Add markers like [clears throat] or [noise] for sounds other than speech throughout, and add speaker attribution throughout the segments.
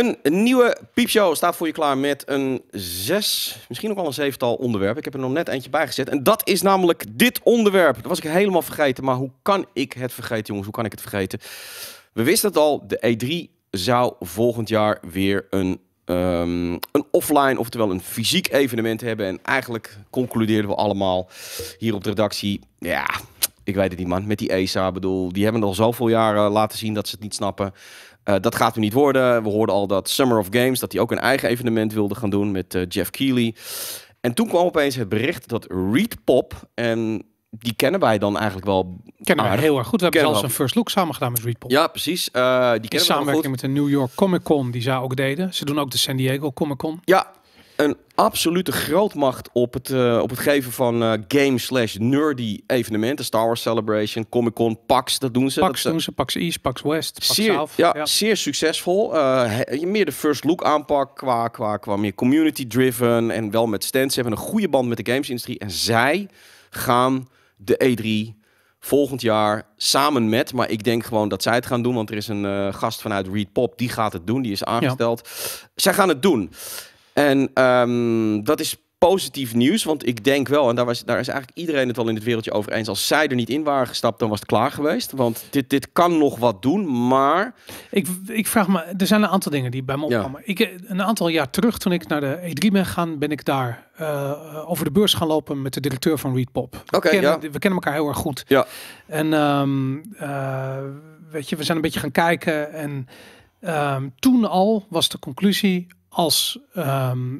Speaker 1: Een nieuwe piepshow staat voor je klaar met een zes, misschien ook al een zevental onderwerpen. Ik heb er nog net eentje bij gezet. En dat is namelijk dit onderwerp. Dat was ik helemaal vergeten. Maar hoe kan ik het vergeten, jongens? Hoe kan ik het vergeten? We wisten het al, de E3 zou volgend jaar weer een, ehm, een offline, oftewel een fysiek evenement hebben. En eigenlijk concludeerden we allemaal hier op de redactie, ja, ik weet het niet, man. Met die ESA, bedoel, die hebben al zoveel jaren laten zien dat ze het niet snappen. Eh, dat gaat nu niet worden. We hoorden al dat Summer of Games, dat hij ook een eigen evenement wilde gaan doen met eh, Jeff Keighley. En toen kwam opeens het bericht dat Reed Pop, en die kennen wij dan eigenlijk wel.
Speaker 2: Kennen aardig. wij heel erg goed. We hebben zelfs een first look samen gedaan met Reed
Speaker 1: Pop. Ja, precies. Uh, die kennen samenwerking met
Speaker 2: de New York Comic Con die ze ook deden. Ze doen ook de San Diego Comic Con.
Speaker 1: Ja, een absolute grootmacht op het, eh, op het geven van eh, game slash nerdy evenementen. Star Wars Celebration, Comic Con, PAX, dat doen ze. PAX dat, eh, doen ze, PAX East, PAX West, PAX zeer, South. Ja, zeer succesvol. meer de first look aanpak qua, qua, qua meer community driven en wel met stands. Ze hebben een goede band met de gamesindustrie en zij gaan de E3 volgend jaar samen met. Maar ik denk gewoon dat zij het gaan doen. Want er is een gast vanuit Reed Pop. Die gaat het doen. Die is aangesteld. Zij gaan het doen. En ehm, dat is positief nieuws, want ik denk wel, en daar, was, daar is eigenlijk iedereen het al in het wereldje over eens, als zij er niet in waren gestapt, dan was het klaar geweest. Want dit, dit kan nog wat doen, maar...
Speaker 2: Ik, ik vraag me, er zijn een aantal dingen die bij me opkomen. Ik, eh, een aantal jaar terug, toen ik naar de E3 ben gegaan, ben ik daar eh, over de beurs gaan lopen met de directeur van Reed Pop. Oké, We kennen elkaar heel erg goed. Ja. En ehm, eh, weet je, we zijn een beetje gaan kijken en... Ehm, toen al was de conclusie, als, ehm,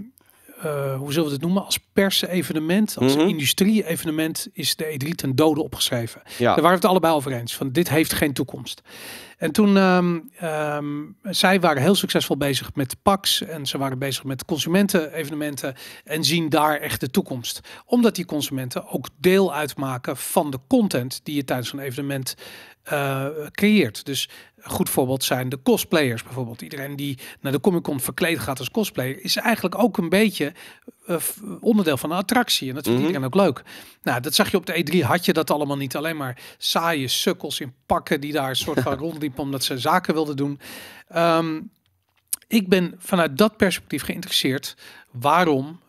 Speaker 2: eh, hoe zullen we het noemen, als persevenement, als mhm. industrie-evenement is de E3 ten dode opgeschreven. Ja. Daar waren we het allebei over eens, van dit heeft geen toekomst. En toen, um, zij waren heel succesvol bezig met PAX en ze waren bezig met consumenten-evenementen en zien daar echt de toekomst. Omdat die consumenten ook deel uitmaken van de content die je tijdens een evenement eh, creëert. Dus een goed voorbeeld zijn de cosplayers bijvoorbeeld. Iedereen die naar de Comic Con verkleed gaat als cosplayer is eigenlijk ook een beetje eh, onderdeel van een attractie. En dat vind mm -hmm. iedereen ook leuk. Nou, dat zag je op de E3 had je dat allemaal niet. Alleen maar saaie sukkels in pakken die daar een soort van [laughs] rondliepen omdat ze zaken wilden doen. Ehm, ik ben vanuit dat perspectief geïnteresseerd waarom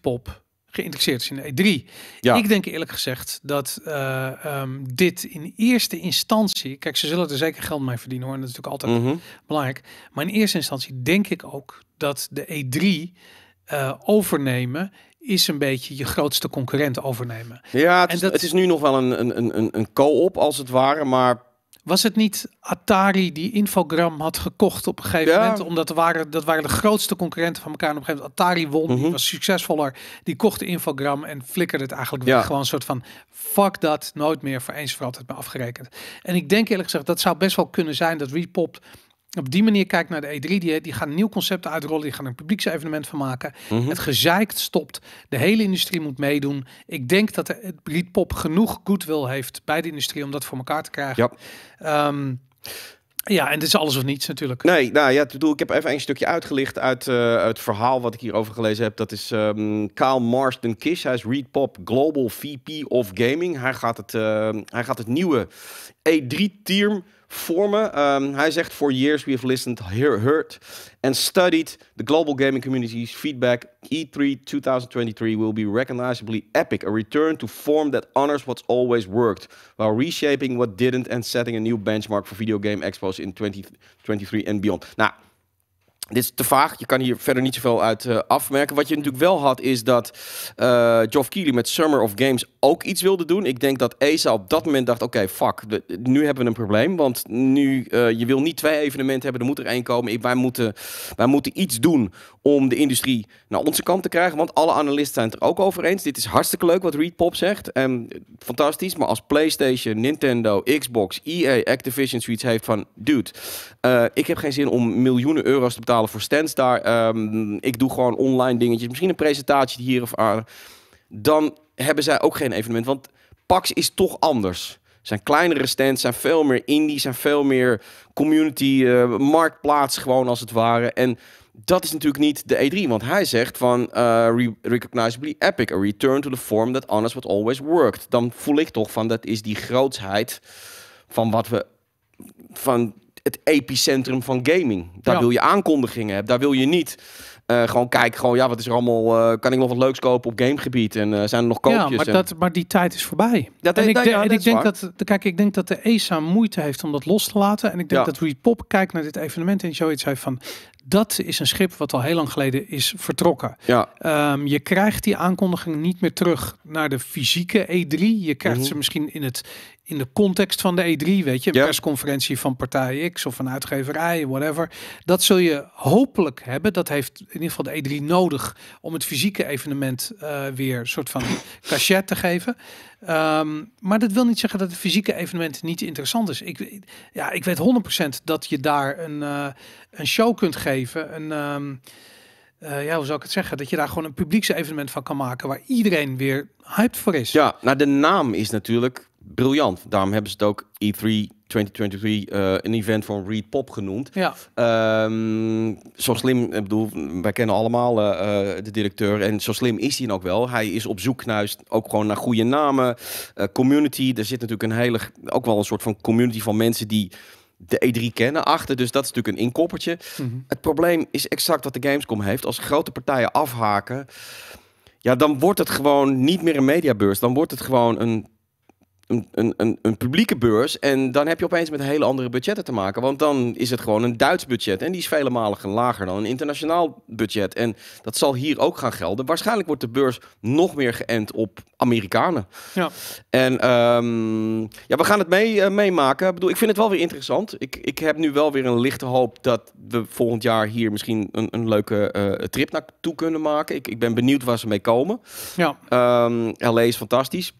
Speaker 2: pop geïnteresseerd is in E3. E ja. Ik denk eerlijk gezegd dat eh, ehm, dit in eerste instantie. Kijk, ze zullen er zeker geld mee verdienen hoor. En dat is natuurlijk altijd mhm. belangrijk. Maar in eerste instantie denk ik ook dat de E3 eh, overnemen is een beetje je grootste concurrent overnemen.
Speaker 1: Ja, het, is, nu nog wel een, een, een, een co-op als
Speaker 2: het ware, maar was het niet Atari die Infogram had gekocht op een gegeven moment? Omdat waren, dat waren de grootste concurrenten van elkaar. op een gegeven moment Atari won, die mhm. was succesvoller. Die kocht Infogram en flikkerde het eigenlijk Gewoon een soort van, fuck dat, nooit meer voor eens voor altijd me afgerekend. En ik denk eerlijk gezegd, dat zou best wel kunnen zijn dat Repop op die manier kijkt naar de E3. Die, die gaan nieuw concepten uitrollen. Die gaan een publieksevenement van maken. Mhm. Het gezeikt stopt. De hele industrie moet meedoen. Ik denk dat het Pop genoeg goodwill heeft bij de industrie om dat voor elkaar te krijgen. Ja. Ehm, ja, en dit is alles of niets natuurlijk. Nee, nou ja, bedoel,
Speaker 1: ik heb even een stukje uitgelicht uit eh, het verhaal wat ik hierover gelezen heb. Dat is um, ehm, Kyle Marsden Kish. Hij is Readpop Global VP of Gaming. Hij gaat het, ehm, hij gaat het nieuwe E3-team Forme Um, ehm, hij zegt: For years we have listened, heard and studied the global gaming community's feedback. E3 2023 will be recognizably epic, a return to form that honors what's always worked, while reshaping what didn't and setting a new benchmark for video game expos in 2023 and beyond. Nou. Dit is te vaag, je kan hier verder niet zoveel uit eh, afmerken. Wat je natuurlijk wel had, is dat uh, Geoff Keighley met Summer of Games ook iets wilde doen. Ik denk dat ESA op dat moment dacht, oké, fuck, nu hebben we een probleem. Want nu, eh, je wil niet twee evenementen hebben, er moet er één komen. Wij moeten, wij moeten iets doen om de industrie naar onze kant te krijgen. Want alle analisten zijn het er ook over eens. Dit is hartstikke leuk wat Reed Pop zegt. En fantastisch, maar als PlayStation, Nintendo, Xbox, EA, Activision zoiets heeft van... Dude, ik heb geen zin om miljoenen euro's te betalen voor stands daar. Ehm, ik doe gewoon online dingetjes. Misschien een presentatie hier of aan. Dan hebben zij ook geen evenement. Want PAX is toch anders. Zijn kleinere stands, zijn veel meer indie, zijn veel meer community, eh, marktplaats gewoon als het ware. En dat is natuurlijk niet de E3, want hij zegt van uh, recognizably epic, a return to the form that honors what always worked. Dan voel ik toch van dat is die grootsheid van wat we van het epicentrum van gaming. Daar wil je aankondigingen hebben. Daar wil je niet eh, gewoon kijken, gewoon, ja, wat is er allemaal... Eh, kan ik nog wat leuks kopen op gamegebied? En eh, zijn er nog koopjes? Ja, maar, dat,
Speaker 2: maar die tijd is voorbij. Dat, en ik, ja, en ik denk dat... Kijk, ik denk dat de ESA moeite heeft om dat los te laten. En ik denk dat hoe Pop kijkt naar dit evenement en zoiets heeft van dat is een schip wat al heel lang geleden is vertrokken. Ja. Ehm, je krijgt die aankondiging niet meer terug naar de fysieke E3. Je krijgt mhm. ze misschien in, het, in de context van de E3, weet je. Een persconferentie van partij X of een uitgeverij, whatever. Dat zul je hopelijk hebben. Dat heeft in ieder geval de E3 nodig om het fysieke evenement eh, weer een soort van [clears throat] cachet te geven. Ehm, maar dat wil niet zeggen dat het fysieke evenement niet interessant is. Ik, ja, ik weet 100% dat je daar een, eh, een show kunt geven. Een, ehm, eh, ja, hoe zou ik het zeggen? Dat je daar gewoon een evenement van kan maken waar
Speaker 1: iedereen weer hyped voor is. Ja, nou de naam is natuurlijk briljant. Daarom hebben ze het ook E3 2023 eh, een event van Reed Pop genoemd. Ja. Ehm, zo slim, ik bedoel, wij kennen allemaal eh, eh, de directeur en zo slim is hij ook wel. Hij is op zoek naar ook gewoon naar goede namen, community. Er zit natuurlijk een hele, ook wel een soort van community van mensen die de E3 kennen achter. Dus dat is natuurlijk een inkoppertje. Mhm. Het probleem is exact wat de Gamescom heeft. Als grote partijen afhaken, ja, dan wordt het gewoon niet meer een mediabeurs. Dan wordt het gewoon een een, een, een, publieke beurs. En dan heb je opeens met hele andere budgetten te maken. Want dan is het gewoon een Duits budget. En die is vele malen lager dan een internationaal budget. En dat zal hier ook gaan gelden. Waarschijnlijk wordt de beurs nog meer geënt op Amerikanen. Ja. En ehm, ja, we gaan het mee, eh, meemaken. Ik, bedoel, ik vind het wel weer interessant. Ik, ik heb nu wel weer een lichte hoop dat we volgend jaar hier misschien een, een leuke uh, trip naartoe kunnen maken. Ik, ik ben benieuwd waar ze mee komen. Ja. Um, ehm, LA is fantastisch.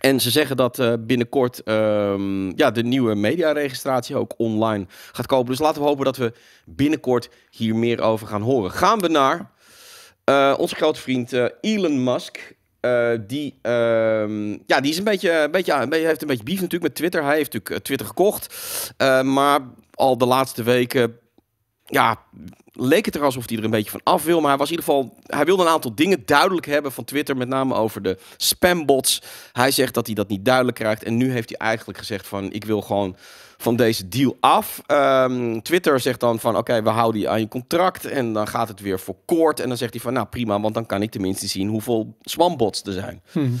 Speaker 1: En ze zeggen dat eh, binnenkort ehm, ja, de nieuwe mediaregistratie ook online gaat kopen. Dus laten we hopen dat we binnenkort hier meer over gaan horen. Gaan we naar eh, onze grote vriend eh, Elon Musk. die, ehm, ja, die is een beetje, een beetje, een beetje, heeft een beetje beef natuurlijk met Twitter. Hij heeft natuurlijk Twitter gekocht. maar al de laatste weken ja, leek het er alsof hij er een beetje van af wil. Maar hij was in ieder geval. Hij wilde een aantal dingen duidelijk hebben van Twitter. Met name over de spambots. Hij zegt dat hij dat niet duidelijk krijgt. En nu heeft hij eigenlijk gezegd: van ik wil gewoon van deze deal af. Ehm, Twitter zegt dan van oké, we houden je aan je contract. En dan gaat het weer voor kort. En dan zegt hij van nou prima, want dan kan ik tenminste zien hoeveel spambots er zijn. Hmm.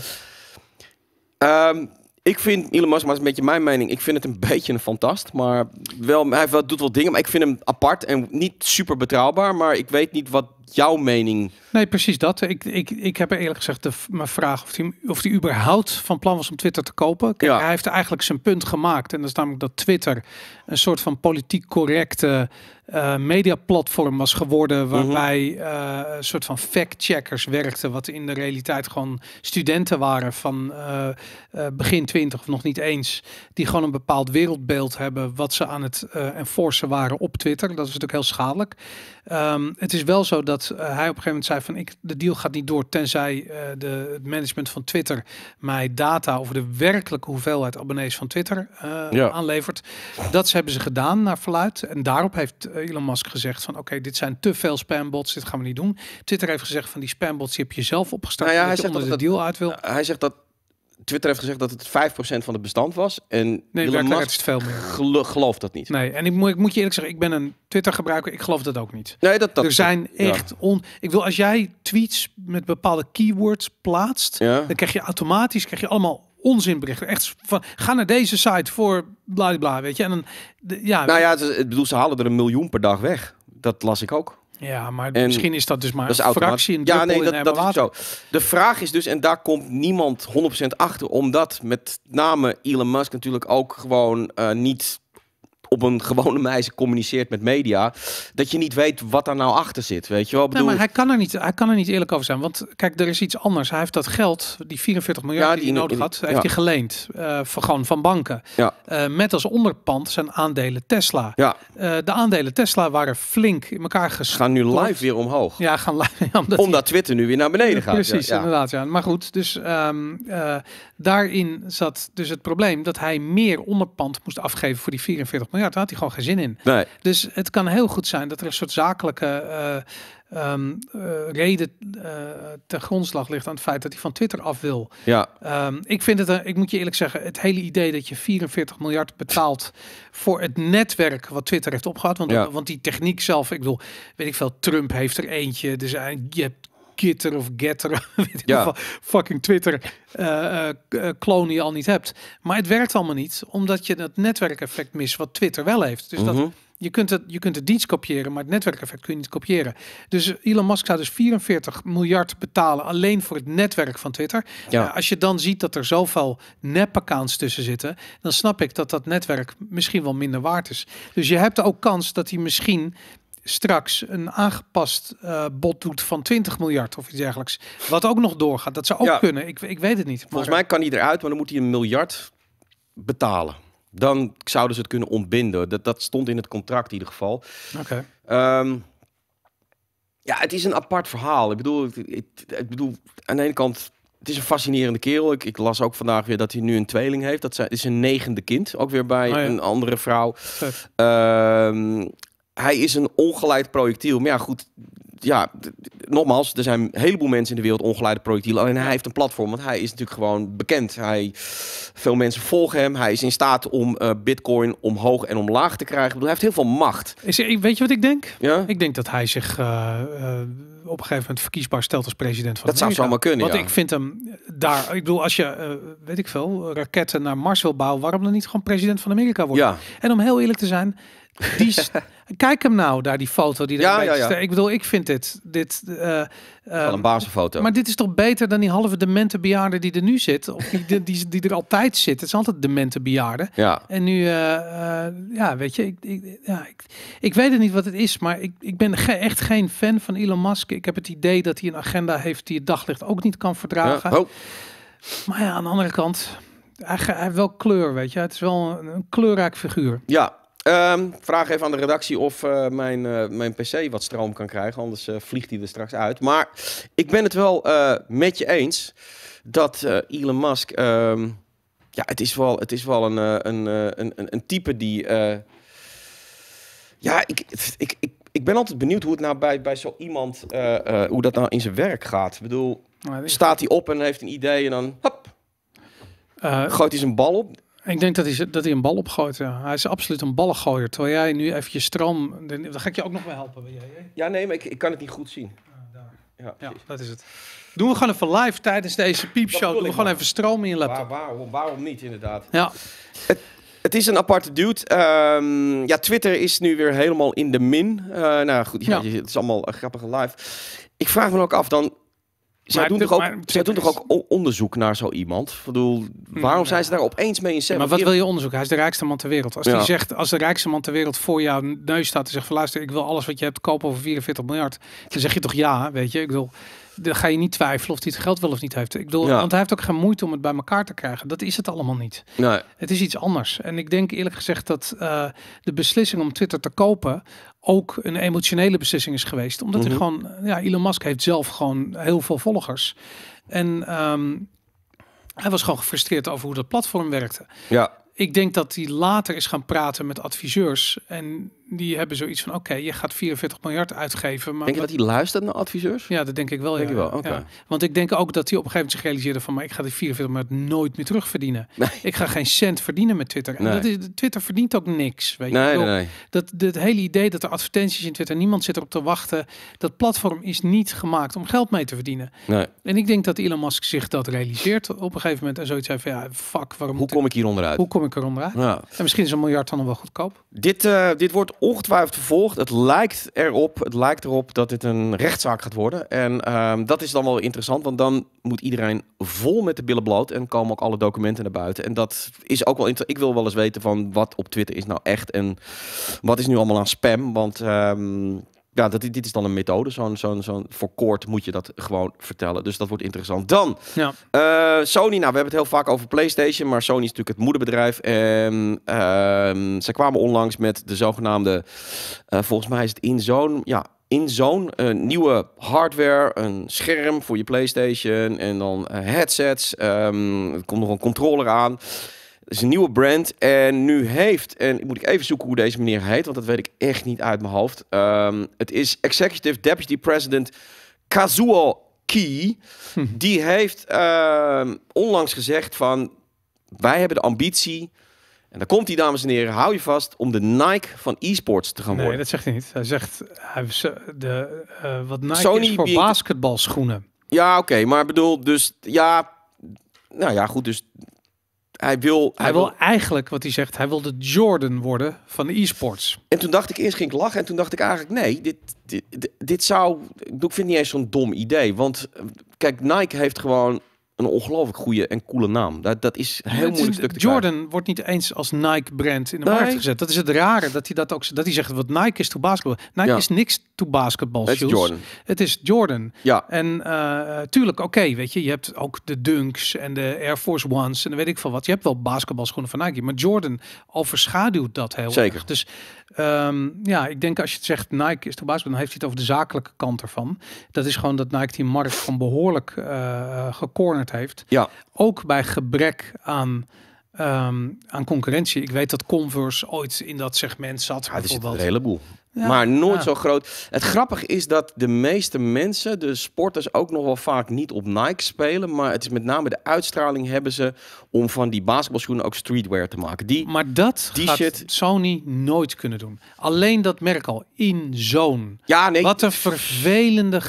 Speaker 1: Ehm, ik vind Elon maar een beetje mijn mening. Ik vind het een [laughs] beetje een fantast. Maar wel, hij doet wel dingen. Maar ik vind hem apart en niet super betrouwbaar. Maar ik weet niet wat jouw mening.
Speaker 2: Nee, precies dat. Ik, ik, ik heb eerlijk gezegd de, mijn vraag of hij of die überhaupt van plan was om Twitter te kopen. Kijk, Hij heeft eigenlijk zijn punt gemaakt. En dat is namelijk dat Twitter een soort van politiek correcte uh, mediaplatform was geworden. Mhm. Waarbij eh, een soort van fact-checkers werkten. Wat in de realiteit gewoon studenten waren van eh, begin twintig of nog niet eens. Die gewoon een bepaald wereldbeeld hebben. Wat ze aan het enforcen waren op Twitter. Dat is natuurlijk heel schadelijk. Ehm, het is wel zo dat eh, hij op een gegeven moment zei van ik, de deal gaat niet door tenzij eh, de, management van Twitter mij data over de werkelijke hoeveelheid abonnees van Twitter eh, aanlevert. Dat hebben ze gedaan naar verluid. En daarop heeft Elon Musk gezegd van oké, dit zijn te veel spambots, dit gaan we niet doen. Twitter heeft gezegd van die spambots die heb je zelf opgestart nou ja, hij zegt dat de
Speaker 1: deal uit wil. Hij zegt dat Twitter heeft gezegd dat het 5% van het bestand was. En nee, Elon Musk het veel meer. gelooft dat niet.
Speaker 2: Nee, en ik moet, ik moet je eerlijk zeggen, ik ben een Twitter gebruiker. Ik geloof dat ook niet. Nee, dat, dat, er zijn echt on... Ik wil, als jij tweets met bepaalde keywords plaatst, dan krijg je automatisch krijg je allemaal onzinberichten. Echt van, ga naar deze site voor bla bla, weet je. En dan, ja. Nou ja,
Speaker 1: het bedoel, ze halen er een miljoen per dag weg. Dat las ik ook.
Speaker 2: Ja, maar misschien is dat dus maar een fractie. Een ja, nee, dat, dat is zo.
Speaker 1: De vraag is dus, en daar komt niemand 100% achter, omdat met name Elon Musk natuurlijk ook gewoon eh, niet op een gewone meisje communiceert met media, dat je niet weet wat daar nou achter zit. Weet je wel? Bedoel... maar hij
Speaker 2: kan, er niet, hij kan er niet eerlijk over zijn. Want kijk, er is iets anders. Hij heeft dat geld, die 44 miljard die, hij nodig had, heeft hij geleend. Uh, eh, van, gewoon van banken. Ja. Eh, met als onderpand zijn aandelen Tesla. Ja. Eh, de aandelen Tesla waren flink in elkaar gestort. Gaan nu live weer omhoog. Ja, gaan live. [laughs] omdat, omdat Twitter nu weer naar beneden gaat. Precies, inderdaad. Ja. Maar goed, dus ehm, daarin zat dus het probleem dat hij meer onderpand moest afgeven voor die 44 miljard daar had hij gewoon geen zin in. Nee. Dus het kan heel goed zijn dat er een soort zakelijke eh, ehm, eh, reden uh, ten grondslag ligt aan het feit dat hij van Twitter af wil. Ja. Ehm, ik vind het, ik moet je eerlijk zeggen, het hele idee dat je 44 miljard betaalt voor het netwerk wat Twitter heeft opgehad. Want, want die techniek zelf, ik bedoel, weet ik veel, Trump heeft er eentje. Dus je hebt Gitter of Getter, [laughs] weet ja. wel. fucking Twitter, uh, eh, clone eh, eh, je al niet hebt. Maar het werkt allemaal niet, omdat je dat netwerkeffect mist wat Twitter wel heeft. Dus dat... Mhm. Je kunt, het, je kunt de dienst kopiëren, maar het netwerkeffect kun je niet kopiëren. Dus Elon Musk zou dus 44 miljard betalen alleen voor het netwerk van Twitter. Ja. als je dan ziet dat er zoveel nep-accounts tussen zitten, dan snap ik dat dat netwerk misschien wel minder waard is. Dus je hebt ook kans dat hij misschien straks een aangepast uh, bod doet van 20 miljard of iets dergelijks. Wat ook nog doorgaat. Dat zou ook kunnen. Ik, ik weet het niet. Volgens mij kan
Speaker 1: hij eruit, maar dan moet hij een miljard betalen. Dan zouden ze het kunnen ontbinden. Dat, dat stond in het contract in ieder geval. Oké. Ehm, ja, het is een apart verhaal. Ik bedoel, ik, bedoel aan de ene kant het is een fascinerende kerel. Ik, las ook vandaag weer dat hij nu een tweeling heeft. Dat zijn, is een negende kind, ook weer bij oh een andere vrouw hij is een ongeleid projectiel. Maar ja, goed, ja, nogmaals, er zijn een heleboel mensen in de wereld ongeleide projectielen. Alleen hij heeft een platform, want hij is natuurlijk gewoon bekend. Hij, veel mensen volgen hem. Hij is in staat om eh, bitcoin omhoog en omlaag te krijgen. Ik bedoel, hij heeft heel veel macht.
Speaker 2: Is, weet je wat ik denk? Ja? Ik denk dat hij zich eh, eh, op een gegeven moment verkiesbaar stelt als president van Dat zou zomaar kunnen, Want ik vind hem daar... Ik bedoel, als je, weet ik veel, raketten naar Mars wil bouwen... waarom dan niet gewoon president van Amerika worden? Ja. En om heel eerlijk te zijn die [laughs] Kijk hem nou, daar die foto die daar ja, Ik bedoel, ik vind dit... dit uh, Wel een ehm, basisfoto. Maar dit is toch beter dan die halve demente bejaarde die er nu zit? Of die, die, die, die er altijd zit. Het is altijd demente bejaarde. Ja. En nu, eh, eh, ja, weet je... Ik, ik, ja, ik, ik, weet het niet wat het is, maar ik, ik ben echt geen fan van Elon Musk. Ik heb het idee dat hij een agenda heeft die het daglicht ook niet kan verdragen. Ja. Oh. Maar ja, aan de andere kant... Hij, heeft wel kleur, weet je. Het is wel een, een kleurrijk figuur.
Speaker 1: Ja, Um, vraag even aan de redactie of eh, mijn, eh, mijn PC wat stroom kan krijgen. Anders eh, vliegt hij er straks uit. Maar ik ben het wel met je eens dat Elon Musk. Ehm, ja, het is wel, het is wel een, een, een, een, type die. ja, ik, ik, ik, ik ben altijd benieuwd hoe het nou bij, bij zo iemand. hoe dat nou in zijn werk gaat. Ik bedoel, nou, staat hij op en heeft een idee en dan. Hop, gooit hij zijn bal op
Speaker 2: ik denk dat hij, dat hij een bal opgooit. Hij is absoluut een ballengooier. Terwijl jij nu eventjes stram... Dan ga ik je ook nog wel helpen.
Speaker 1: Ja, nee, maar ik, ik kan het niet goed zien. Ah, ja dat is het.
Speaker 2: Doen we gewoon even live tijdens deze piepshow. Doen we gewoon even stroom in je laptop. waarom, waarom niet, inderdaad. Ja.
Speaker 1: Het, is een aparte dude. Ehm, ja, Twitter is nu weer helemaal in de min. Eh, nou goed, ja, het is allemaal grappige live. Ik vraag me ook af, dan
Speaker 2: zij, doen, toch ook, doen toch
Speaker 1: ook onderzoek naar zo iemand? Ik bedoel, hmm. waarom
Speaker 2: zijn ze daar opeens mee in zet? Maar wat wil je onderzoeken? Hij is de rijkste man ter wereld. Als, hij zegt, als de rijkste man ter wereld voor jouw neus staat en zegt van luister, ik wil alles wat je hebt kopen voor 44 miljard. Dan zeg je toch ja, weet je? Ik bedoel, dan ga je niet twijfelen of hij het geld wel of niet heeft. Ik bedoel, ja. want hij heeft ook geen moeite om het bij elkaar te krijgen. Dat is het allemaal niet. Nee. Het is iets anders. En ik denk eerlijk gezegd dat eh, de beslissing om Twitter te kopen ook een emotionele beslissing is geweest. Omdat hij mhm. gewoon, ja, Elon Musk heeft zelf gewoon heel veel volgers. En ehm, hij was gewoon gefrustreerd over hoe dat platform werkte. Ja. Ik denk dat hij later is gaan praten met adviseurs en die hebben zoiets van: oké, je gaat 44 miljard uitgeven. Maar denk je wat... dat hij luistert naar adviseurs? Ja, dat denk ik wel. Denk ja. wel? Want ik denk ook dat hij op een gegeven moment zich realiseerde: van maar ik ga die 44 miljard nooit meer terugverdienen. verdienen. [laughs] Ik ga geen cent verdienen met Twitter. En dat is, Twitter verdient ook niks. Weet je? Dat het hele idee dat er advertenties in Twitter, niemand zit erop te wachten. Dat platform is niet gemaakt om geld mee te verdienen. En ik denk dat Elon Musk zich dat realiseert op een gegeven moment en zoiets zei van ja, fuck, waarom. Hoe kom ik, ik hier Hoe kom ik er onderuit? Ja. En misschien is een miljard dan nog wel goedkoop.
Speaker 1: Dit, uh, dit wordt ongetwijfeld vervolgd. Het lijkt erop, het lijkt erop dat dit een rechtszaak gaat worden. En ehm, dat is dan wel interessant, want dan moet iedereen vol met de billen bloot en komen ook alle documenten naar buiten. En dat is ook wel interessant. Ik wil wel eens weten van wat op Twitter is nou echt en wat is nu allemaal aan spam. Want ehm, ja, dat, dit is dan een methode. Zo'n zo'n zo'n voor kort moet je dat gewoon vertellen. Dus dat wordt interessant. Dan, ja. Eh, Sony. Nou, we hebben het heel vaak over PlayStation. Maar Sony is natuurlijk het moederbedrijf. En ehm, ze kwamen onlangs met de zogenaamde... Eh, volgens mij is het in zo'n... Ja, in zo'n eh, nieuwe hardware, een scherm voor je PlayStation en dan headsets. Um, er komt nog een controller aan is een nieuwe brand. En nu heeft, en moet ik even zoeken hoe deze meneer heet, want dat weet ik echt niet uit mijn hoofd. Ehm, het is Executive Deputy President Kazuo Ki. [laughs] Die heeft ehm, onlangs gezegd van, wij hebben de ambitie... En dan komt die dames en heren, hou je vast, om de Nike van e-sports te gaan worden. Nee,
Speaker 2: dat zegt hij niet. Hij zegt, hij, eh, de, eh, wat Nike is voor basketbalschoenen.
Speaker 1: Ja, oké, maar bedoel, dus ja, nou ja, goed, dus hij wil... Hij, wil,
Speaker 2: eigenlijk, wat hij zegt, hij wil de Jordan worden van de e-sports. En toen dacht ik, eerst ging ik lachen en toen dacht ik eigenlijk, nee, dit,
Speaker 1: dit, dit zou... Ik vind het niet eens zo'n dom idee, want eh, kijk, Nike heeft gewoon een ongelooflijk goede en coole naam. Dat, dat is heel moeilijk is, Jordan
Speaker 2: wordt niet eens als Nike-brand in de markt gezet. Dat is het rare, dat hij dat ook dat hij zegt, wat Nike is to basketball. Nike is niks toe basketball, Het is Jordan. Het is Jordan. Ja. En eh, tuurlijk, oké, weet je, je hebt ook de Dunks en de Air Force Ones en dan weet ik veel wat. Je hebt wel basketbalschoenen van Nike, maar Jordan overschaduwt dat heel Zeker. erg. Dus Ehm, ja, ik denk als je het zegt Nike is de baas, dan heeft hij het over de zakelijke kant ervan. Dat is gewoon dat Nike die markt gewoon behoorlijk uh, gecornerd heeft. Ja. Ook bij gebrek aan ehm, aan concurrentie. Ik weet dat Converse ooit in dat segment zat. Ja, het Een
Speaker 1: heleboel maar nooit zo groot. Het grappige is dat de meeste mensen, de sporters, ook nog wel vaak niet op Nike spelen. Maar het is met name de uitstraling hebben ze om van die basketbalschoenen ook streetwear te maken. Die, maar
Speaker 2: dat gaat Sony nooit kunnen doen. Alleen dat merk al in zo'n. Ja, nee. Wat een vervelende,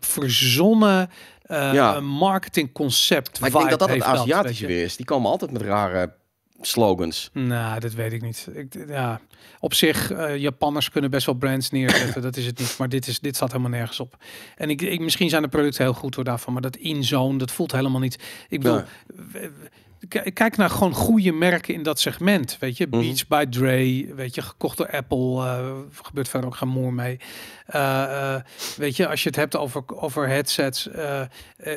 Speaker 2: verzonnen eh, ja. marketingconcept. Maar ik denk dat dat het Aziatische
Speaker 1: weer is. Die komen altijd met rare slogans.
Speaker 2: Nou, dat weet ik niet. Ik, ja. Op zich, uh, Japanners kunnen best wel brands neerzetten. dat is het niet. Maar dit, is, dit staat helemaal nergens op. En ik, ik misschien zijn de producten heel goed voor daarvan. Maar dat in zo'n, dat voelt helemaal niet. Ik bedoel, Kijk naar gewoon goede merken in dat segment. Weet je, mhm. Beats by Dre, weet je, gekocht door Apple. Eh, gebeurt verder ook geen moer mee. Eh, eh, weet je, als je het hebt over, over headsets.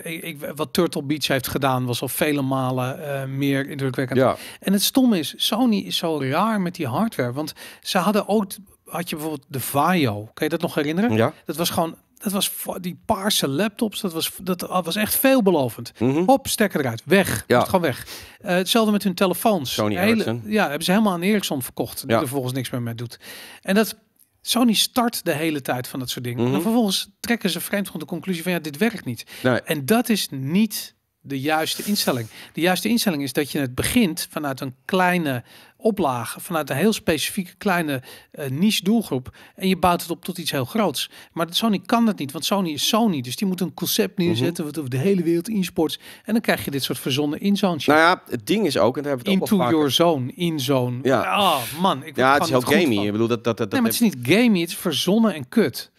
Speaker 2: Ik, wat Turtle Beach heeft gedaan was al vele malen meer indrukwekkend. Ja. En het stom is, Sony is zo raar met die hardware. Want ze hadden ook, had je bijvoorbeeld de Vaio. Kan je dat nog herinneren? Ja. Dat was gewoon dat was die paarse laptops. Dat was, dat was echt veelbelovend. op mhm. Hop, stekker eruit. Weg. Ja. Gewoon weg. Eh, hetzelfde met hun telefoons. Sony Hele, ja, hebben ze helemaal aan Ericsson verkocht. Die er vervolgens niks meer mee doet. En dat... Sony start de hele tijd van dat soort dingen. En mhm. vervolgens trekken ze vreemd de conclusie van ja, dit werkt niet. En dat is niet de juiste instelling. De juiste instelling is dat je het begint vanuit een kleine oplagen vanuit een heel specifieke kleine eh, niche doelgroep. En je bouwt het op tot iets heel groots. Maar Sony kan dat niet, want Sony is Sony. Dus die moet een concept mhm. neerzetten wat over de hele wereld in sports En dan krijg je dit soort verzonnen in zo'n Nou ja, het ding is ook, en daar hebben we het Into ook your zone, in zone. Ja, ah, man. Ik ja, het is heel gamey. Ik bedoel, dat, dat, dat, nee, maar het is niet gamey, het is verzonnen en kut.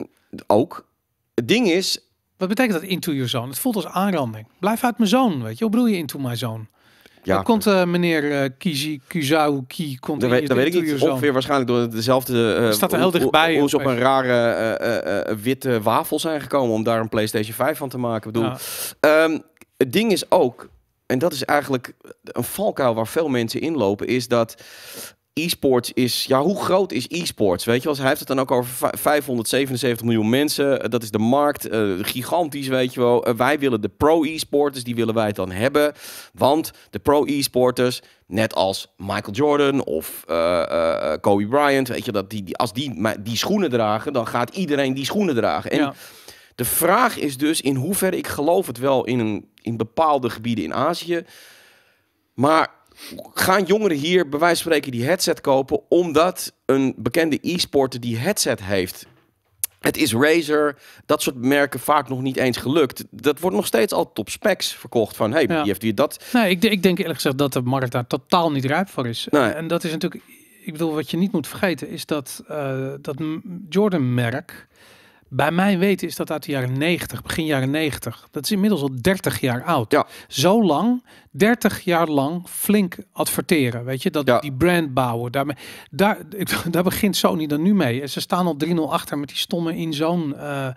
Speaker 2: Ook. Het ding is... Wat betekent dat into your zone? Het voelt als aanranding. Blijf uit mijn zone, weet je. Hoe bedoel je into my zone? Ja. Dat komt eh, meneer uh, eh, Kizi Komt dat, weet, dat weet ik niet. Ongeveer
Speaker 1: waarschijnlijk door dezelfde... Uh, Staat er heel dichtbij. Hoe ze op een rare witte wafel zijn gekomen om daar een PlayStation 5 van te maken. Ik bedoel, ehm, het ding is ook, en dat is eigenlijk een valkuil waar veel mensen in lopen, is dat e-sports is, ja, hoe groot is e-sports? Weet je wel, hij heeft het dan ook over 577 miljoen mensen. Eh, dat is de markt, eh, gigantisch, weet je wel. Eh, wij willen de pro-e-sporters, die willen wij het dan hebben. Want de pro-e-sporters, net als Michael Jordan of Kobe Bryant, weet je, dat die, die, als die die schoenen dragen, dan gaat iedereen die schoenen dragen. En de vraag is dus in hoeverre, ik geloof het wel in, een, in bepaalde gebieden in Azië, maar gaan jongeren hier bij wijze van spreken die headset kopen omdat een bekende e-sporter die headset heeft? Het is Razer, dat soort merken vaak nog niet eens gelukt. Dat wordt nog steeds al top specs
Speaker 2: verkocht van, hey, die heeft hier dat. Nee, ik, ik, denk eerlijk gezegd dat de markt daar totaal niet rijp voor is. En dat is natuurlijk, ik bedoel, wat je niet moet vergeten is dat uh, dat Jordan-merk bij mijn weten is dat uit de jaren 90, begin jaren 90. Dat is inmiddels al 30 jaar oud. Ja. Zo lang, 30 jaar lang flink adverteren. Weet je, dat ja. die brand bouwen. Daarmee, daar, [laughs] daar begint Sony dan nu mee. En ze staan al 3-0 achter met die stomme in zo'n. Eh,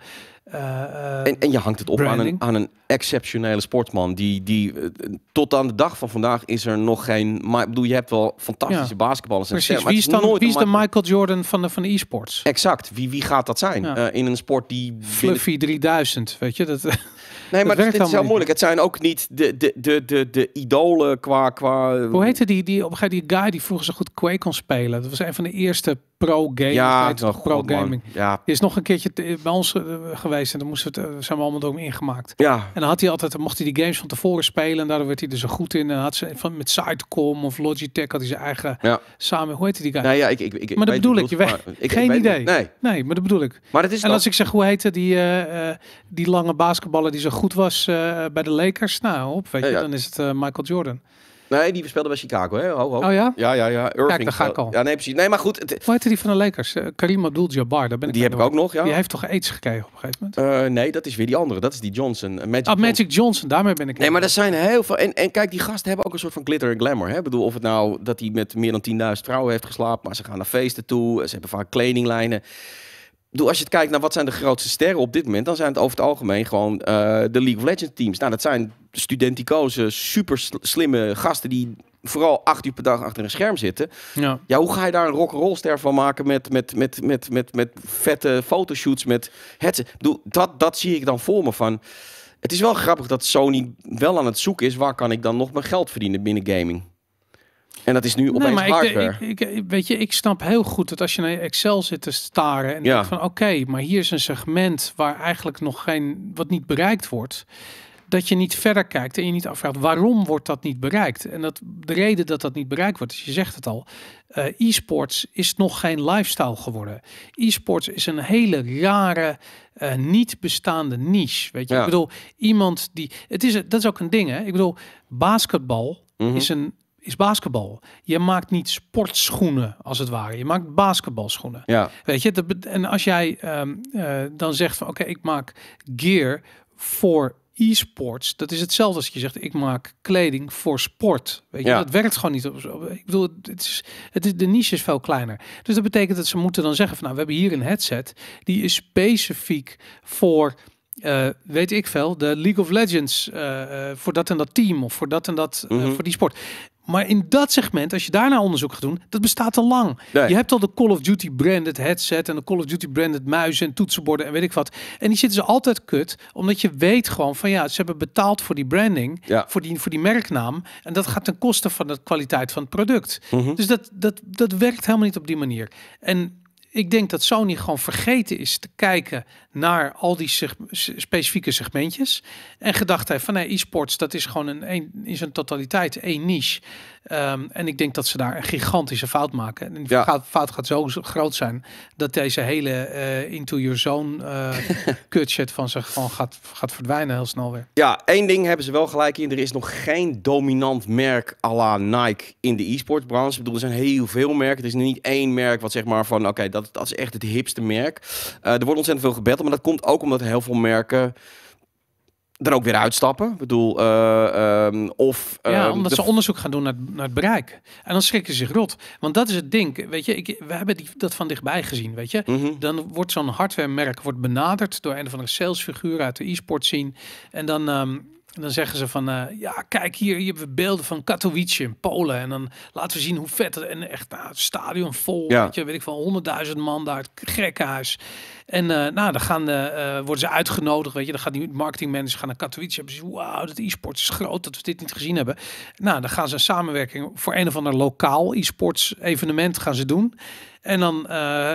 Speaker 2: eh, eh, en, en, je hangt het op aan een,
Speaker 1: aan een, exceptionele sportman. Die, die eh, tot aan de dag van vandaag is er nog geen. Maar ik bedoel, je hebt wel fantastische ja. basketballers. En Precies, wie is, dan, wie is de
Speaker 2: Michael Jordan van de, van e-sports? Exact, wie, wie gaat dat zijn? in een sport die. Fluffy 3000, weet je dat. Nee, maar het is heel moeilijk.
Speaker 1: Het zijn ook niet de, de, de, de, de idolen qua, qua... Hoe heette die, die,
Speaker 2: op die guy die vroeger zo goed Quake kon spelen? Dat was een van de eerste pro-gamers. Ja, oh, pro-gaming. Ja. Die is nog een keertje bij ons eh, geweest en dan moesten we het, eh, zijn we allemaal door hem ingemaakt. Ja. En dan had hij altijd, dan mocht hij die games van tevoren spelen en daardoor werd hij er zo goed in. En had ze van met Sitecom of Logitech had hij zijn eigen samen. Hoe heette die guy? Nee, nou ja, ik, ik, ik, maar dat bedoel ik. Je weet, ik, geen idee. nee. nee, maar dat bedoel ik. Maar dat is en als ik zeg hoe heette die, eh, die lange basketballen die zo goed was eh, bij de Lakers. Nou, op, weet je, dan is het eh, Michael Jordan.
Speaker 1: Nee, die speelde bij Chicago, hè? Oh ja? Ja, ja, ja. ga ik al.
Speaker 2: Ja, nee, precies. Nee, maar goed. Het... Hoe die van de Lakers? Eh, Karim Abdul-Jabbar, daar ben ik Die heb ik ook nog, ja. Die heeft toch aids gekregen op een gegeven moment? nee, dat is weer die andere. Dat is die Johnson. Magic, oh, Johnson. Magic Johnson, daarmee ben
Speaker 1: ik Nee, maar er zijn heel veel... En, en kijk, die gasten hebben ook een soort van glitter en glamour, hè? Ik bedoel, of het nou dat hij met meer dan 10.000 vrouwen heeft geslapen, maar ze gaan naar feesten toe. Ze hebben vaak kledinglijnen doe als je het kijkt naar wat zijn de grootste sterren op dit moment, dan zijn het over het algemeen gewoon eh, de League of Legends teams. Nou, dat zijn studenticoze, eh, super slimme gasten die vooral acht uur per dag achter een scherm zitten. Ja, hoe ga je daar een rock'n'roll ster van maken met, met, met, met, met, met vette fotoshoots, met het. Dat, dat zie ik dan voor me van. Het is wel grappig dat Sony wel aan het zoeken is waar kan ik dan nog mijn geld verdienen binnen gaming. En dat is nu opeens nee, maar Ik, ik,
Speaker 2: ik, weet je, ik snap heel goed dat als je naar Excel zit te staren en ja. denkt van oké, maar hier is een segment waar eigenlijk nog geen, wat niet bereikt wordt. Dat je niet verder kijkt en je niet afvraagt waarom wordt dat niet bereikt. En dat de reden dat dat niet bereikt wordt, is dus je zegt het al, uh, e-sports is nog geen lifestyle geworden. E-sports is een hele rare, eh, niet bestaande niche. Weet je, ik bedoel, iemand die, het is, dat is ook een ding hè. Ik bedoel, basketbal mhm. is een is basketbal. Je maakt niet sportschoenen, als het ware. Je maakt basketbalschoenen. Ja. Weet je, dat en als jij ehm, eh, dan zegt van oké, ik maak gear voor e-sports, dat is hetzelfde als je zegt ik maak kleding voor sport. Weet je, ja. dat werkt gewoon niet. Ik bedoel, het is, het is, de niche is veel kleiner. Dus dat betekent dat ze moeten dan zeggen van nou, we hebben hier een headset die is specifiek voor eh, weet ik veel, de League of Legends eh, eh, voor dat en dat team of voor dat en dat, mhm. voor die sport. Maar in dat segment, als je daarna onderzoek gaat doen, dat bestaat al lang. Je hebt al de Call of Duty branded headset en de Call of Duty branded muis en toetsenborden en weet ik wat. En die zitten ze altijd kut, omdat je weet gewoon van ja, ze hebben betaald voor die branding, ja. voor, die, voor die merknaam. En dat gaat ten koste van de kwaliteit van het product. Mhm. Dus dat, dat, dat werkt helemaal niet op die manier. En ik denk dat Sony gewoon vergeten is te kijken naar al die specifieke segmentjes. En gedacht heeft van nee, e-sports, dat is gewoon een, een in zijn totaliteit één niche. Ehm, en ik denk dat ze daar een gigantische fout maken. En die ja. fout, gaat zo groot zijn dat deze hele eh, into your zone uh, [laughs] van zich gewoon gaat, gaat verdwijnen heel snel weer.
Speaker 1: Ja, één ding hebben ze wel gelijk in. Er is nog geen dominant merk à la Nike in de e-sportbranche. Ik bedoel, er zijn heel veel merken. Er is niet één merk wat zeg maar van oké, dat dat, is echt het hipste merk. Uh, er wordt ontzettend veel gebeld. maar dat komt ook omdat heel veel merken er ook weer uitstappen. Ik bedoel, eh, ehm, of... ja, ehm, omdat ze
Speaker 2: onderzoek gaan doen naar, naar, het bereik. En dan schrikken ze zich rot. Want dat is het ding. Weet je, ik, we hebben die, dat van dichtbij gezien, weet je. Mhm. Dan wordt zo'n hardwaremerk wordt benaderd door een van de salesfiguren uit de e-sport scene. En dan... Ehm, en dan zeggen ze van, eh, ja, kijk hier, hier hebben we beelden van Katowice in Polen. En dan laten we zien hoe vet het, en echt nou, het stadion vol, ja. weet, je, weet ik van, honderdduizend man daar, het gekkenhuis. En eh, nou, dan gaan, uh, worden ze uitgenodigd, weet je, dan gaat die marketingmanager gaan naar Katowice. en ze, wauw, dat e-sport is groot, dat we dit niet gezien hebben. Nou, dan gaan ze een samenwerking voor een of ander lokaal e-sports evenement gaan ze doen. En dan uh,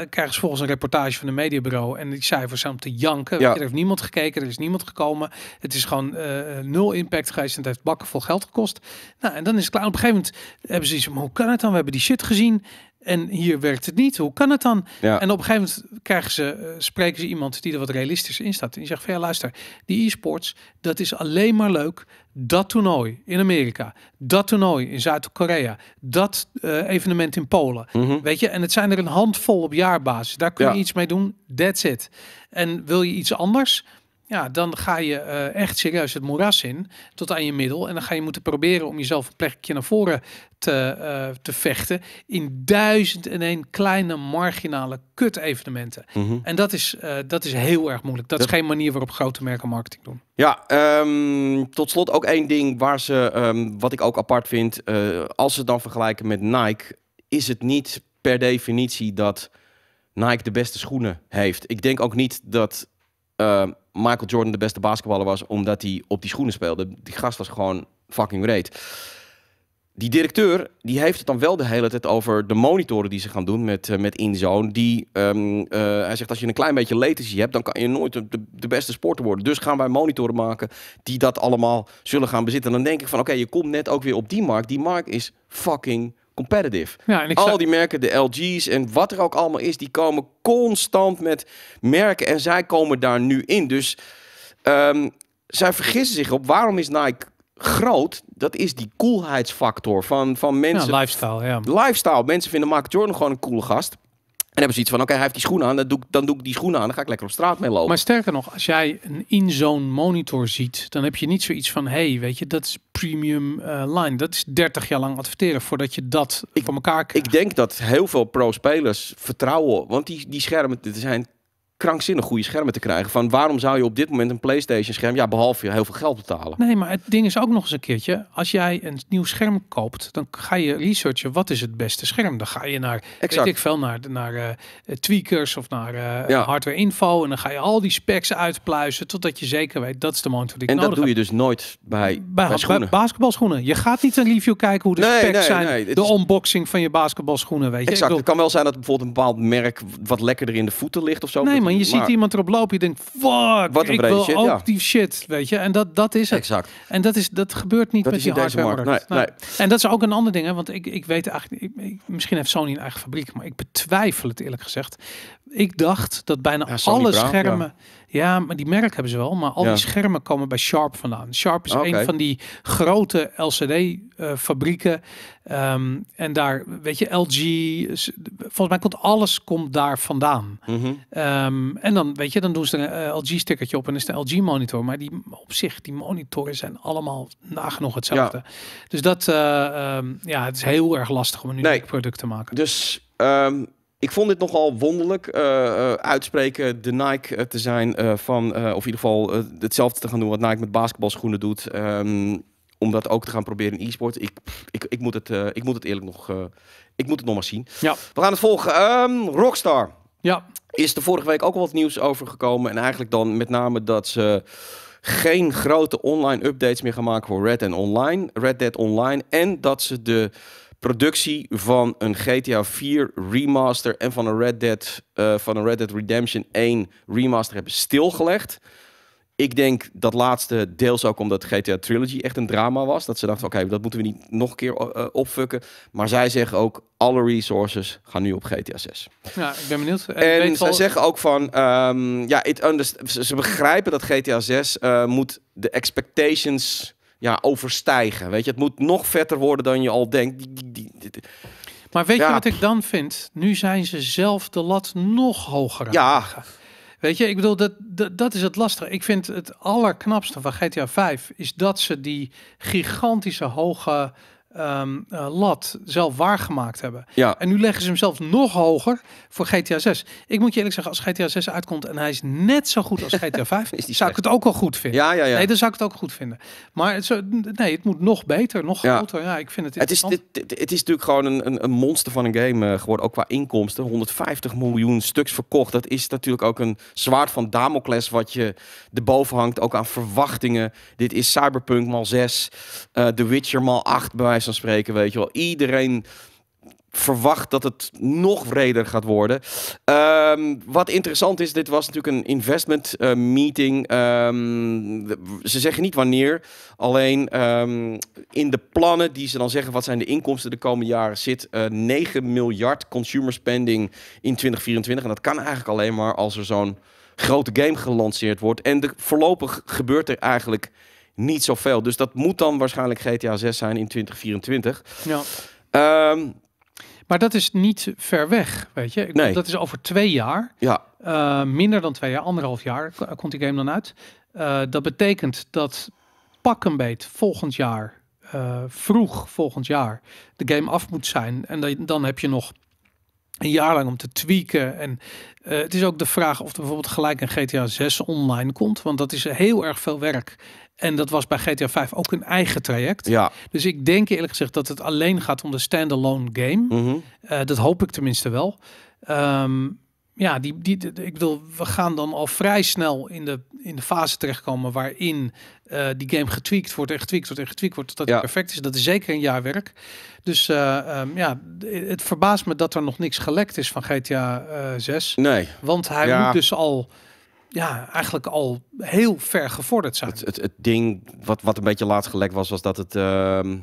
Speaker 2: krijgen ze volgens een reportage van een mediabureau. En die cijfers zijn om te janken. er heeft niemand gekeken, er is niemand gekomen. Het is gewoon eh, nul impact geweest. En het heeft bakken vol geld gekost. Nou, en dan is het klaar. Op een gegeven moment hebben ze iets van, hoe kan het dan? We hebben die shit gezien. En hier werkt het niet. Hoe kan het dan? En op een gegeven moment krijgen ze, eh, spreken ze iemand die er wat realistischer in staat. En die zegt van ja, luister, die e-sports, dat is alleen maar leuk. Dat toernooi in Amerika, dat toernooi in Zuid-Korea, dat eh, evenement in Polen. Mhm. Weet je, en het zijn er een handvol op jaarbasis. Daar kun je iets mee doen. That's it. En wil je iets anders? ja, dan ga je uh, echt serieus het moeras in tot aan je middel. En dan ga je moeten proberen om jezelf een plekje naar voren te, eh, te vechten in duizend en een kleine marginale kut-evenementen. Mhm. En dat is, eh, dat is heel erg moeilijk. Dat, is geen manier waarop grote merken marketing doen.
Speaker 1: Ja, ehm, tot slot ook één ding waar ze, ehm, wat ik ook apart vind, als ze dan vergelijken met Nike, is het niet per definitie dat Nike de beste schoenen heeft. Ik denk ook niet dat ehm, Michael Jordan de beste basketballer was omdat hij op die schoenen speelde. Die gast was gewoon fucking great. Die directeur die heeft het dan wel de hele tijd over de monitoren die ze gaan doen met, uh, met InZone. Die, ehm, eh, hij zegt als je een klein beetje latency hebt, dan kan je nooit de, de, beste sporter worden. Dus gaan wij monitoren maken die dat allemaal zullen gaan bezitten. En dan denk ik van oké, je komt net ook weer op die markt. Die markt is fucking competitive. Al die merken, de LG's en wat er ook allemaal is, die komen constant met merken en zij komen daar nu in. Dus ehm, zij vergissen zich op waarom is Nike groot, dat is die coolheidsfactor van, van mensen.
Speaker 2: lifestyle, ja.
Speaker 1: Lifestyle. Mensen vinden Mark Jordan gewoon een coole gast hebben ze iets van, oké, hij heeft die schoenen aan, dan doe, ik, dan doe ik die schoenen aan, dan ga ik lekker op straat mee lopen. Maar
Speaker 2: sterker nog, als jij een in zo'n monitor ziet, dan heb je niet zoiets van, hé, hey, weet je, dat is premium eh, line. Dat is 30 jaar lang adverteren voordat je dat van voor elkaar krijgt. Ik
Speaker 1: denk dat heel veel pro-spelers vertrouwen, want die, die schermen, er zijn krankzinnig goede schermen te krijgen. Van waarom zou je op dit moment een PlayStation scherm, ja, behalve heel veel geld betalen? Nee,
Speaker 2: maar het ding is ook nog eens een keertje, als jij een nieuw scherm koopt, dan ga je researchen wat is het beste scherm. Dan ga je naar, exact. weet ik veel, naar, naar uh, tweakers of naar eh, hardware info en dan ga je al die specs uitpluizen totdat je zeker weet dat is de monitor die ik en nodig En dat doe je dus nooit bij, bij, bij, schoenen. basketbalschoenen. Je gaat niet een review kijken hoe de nee, specs zijn, de unboxing van je basketbalschoenen, weet je. Exact.
Speaker 1: Het kan wel zijn dat bijvoorbeeld een bepaald merk wat lekkerder in de voeten ligt of zo. Nee, en je ziet iemand
Speaker 2: erop lopen, je denkt, fuck, wat ik wil ook die shit, weet je. En dat, dat is het. Exact. En dat, is, dat gebeurt niet met je hardware Nee, nee. Nou, en dat is ook een ander ding, hè, want ik, ik weet eigenlijk, ik, misschien heeft Sony een eigen fabriek, maar ik betwijfel het eerlijk gezegd. Ik dacht dat bijna alle schermen... Ja, maar die merk hebben ze wel. Maar al die schermen komen bij Sharp vandaan. Sharp is een van die grote LCD-fabrieken. Ehm, en daar, weet je, LG. Volgens mij komt alles komt daar vandaan. Mhm. Ehm, en dan, weet je, dan doen ze een eh, LG-stickertje op en is een LG-monitor. Maar die op zich, die monitoren zijn allemaal nagenoeg hetzelfde. Dus dat, eh, ehm, ja, het is heel erg lastig om een uniek product te maken.
Speaker 1: Dus... Ik vond dit nogal wonderlijk. Eh, eh, uitspreken de Nike eh, te zijn van, of in ieder geval hetzelfde te gaan doen wat Nike met basketbalschoenen doet. Um, om dat ook te gaan proberen in e-sport. Ik, ik, ik, moet, het, ik moet het eerlijk nog, ik moet het nog maar zien. Ja. We gaan het volgen. Ehm, Rockstar. Ja. Is er vorige week ook al wat nieuws over gekomen. En eigenlijk dan met name dat ze geen grote online updates meer gaan maken voor Red Dead Online. Red Dead Online. En dat ze de productie van een GTA 4 remaster en van een Red Dead, eh, van een Red Dead Redemption 1 remaster hebben stilgelegd. Ik denk dat laatste deels ook omdat GTA Trilogy echt een drama was. Dat ze dachten, oké, dat moeten we niet nog een keer uh, Maar zij zeggen ook, alle resources gaan nu op GTA 6.
Speaker 2: Ja, ik ben benieuwd. En, zij
Speaker 1: zeggen ook van, ehm, ja, it ze begrijpen dat GTA 6 uh, moet de expectations ja, overstijgen. Weet je, het moet nog vetter worden dan je al denkt.
Speaker 2: Maar weet je wat ik dan vind? Nu zijn ze zelf de lat nog hoger Ja. Weet je, ik bedoel, dat, dat, dat, is het lastige. Ik vind het allerknapste van GTA 5 is dat ze die gigantische hoge um, uh, lat zelf waargemaakt hebben. Ja. En nu leggen ze hem zelfs nog hoger voor GTA 6. Ik moet je eerlijk zeggen, als GTA 6 uitkomt en hij is net zo goed als GTA 5, [laughs] is die zou ik het ook wel goed vinden. Ja, ja, ja. Nee, dan zou ik het ook goed vinden. Maar het, zo, nee, het moet nog beter, nog groter. Ja, ik vind het het is, dit,
Speaker 1: het is natuurlijk gewoon een, een, monster van een game eh, geworden, ook qua inkomsten. 150 miljoen stuks verkocht. Dat is natuurlijk ook een zwaard van Damocles wat je erboven hangt, ook aan verwachtingen. Dit is Cyberpunk mal 6, uh, eh, The Witcher mal 8 bij wijze van spreken, weet je wel. Iedereen verwacht dat het nog breder gaat worden. Ehm, wat interessant is, dit was natuurlijk een investment eh, meeting. Ehm, ze zeggen niet wanneer, alleen ehm, in de plannen die ze dan zeggen, wat zijn de inkomsten de komende jaren, zit uh, eh, 9 miljard consumer spending in 2024. En dat kan eigenlijk alleen maar als er zo'n grote game gelanceerd wordt. En de, voorlopig gebeurt er eigenlijk niet zoveel. Dus dat moet dan waarschijnlijk GTA 6 zijn in 2024. Ja. Ehm, maar dat
Speaker 2: is niet ver weg, weet je. nee. Dat is over twee jaar. Ja. Eh, minder dan twee jaar, anderhalf jaar komt die game dan uit. Eh, dat betekent dat pak een beet volgend jaar, eh, vroeg volgend jaar, de game af moet zijn. En dan heb je nog een jaar lang om te tweaken. En eh, het is ook de vraag of er bijvoorbeeld gelijk een GTA 6 online komt. Want dat is heel erg veel werk. En dat was bij GTA 5 ook een eigen traject. Ja. Dus ik denk eerlijk gezegd dat het alleen gaat om de standalone game. Mhm. Eh, dat hoop ik tenminste wel. Ehm, ja, die, die, ik bedoel, we gaan dan al vrij snel in de, in de fase terechtkomen waarin eh, die game getweekt wordt en getweakt wordt en getweakt wordt totdat ja. perfect is. Dat is zeker een jaar werk. Dus eh, ehm, ja, het verbaast me dat er nog niks gelekt is van GTA 6. Eh, nee. Want hij moet dus al ja, eigenlijk al
Speaker 1: heel ver gevorderd zijn. Het, het, het, ding wat, wat een beetje laat gelekt was, was dat het... Ehm,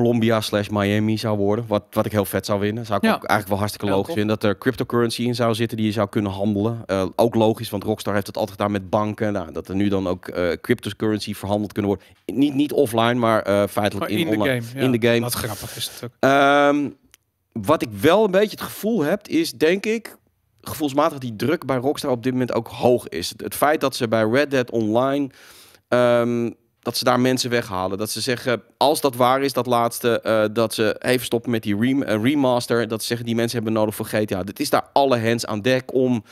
Speaker 1: Colombia slash Miami zou worden. Wat, wat ik heel vet zou winnen. Zou ik ook eigenlijk wel hartstikke logisch vinden. Dat er cryptocurrency in zou zitten die je zou kunnen handelen. Eh, ook logisch, want Rockstar heeft het altijd gedaan met banken. Nou, dat er nu dan ook uh, cryptocurrency verhandeld kunnen worden. Niet, niet offline, maar eh, feitelijk in, online. game, In de game. Wat grappig is het ehm, wat ik wel een beetje het gevoel heb, is denk ik gevoelsmatig die druk bij Rockstar op dit moment ook hoog is. Het feit dat ze bij Red Dead Online... Ehm, dat ze daar mensen weghalen. Dat ze zeggen, als dat waar is, dat laatste, eh, dat ze even stoppen met die rem eh, remaster. Dat ze zeggen, die mensen hebben nodig voor GTA. Dit is daar alle hands aan dek om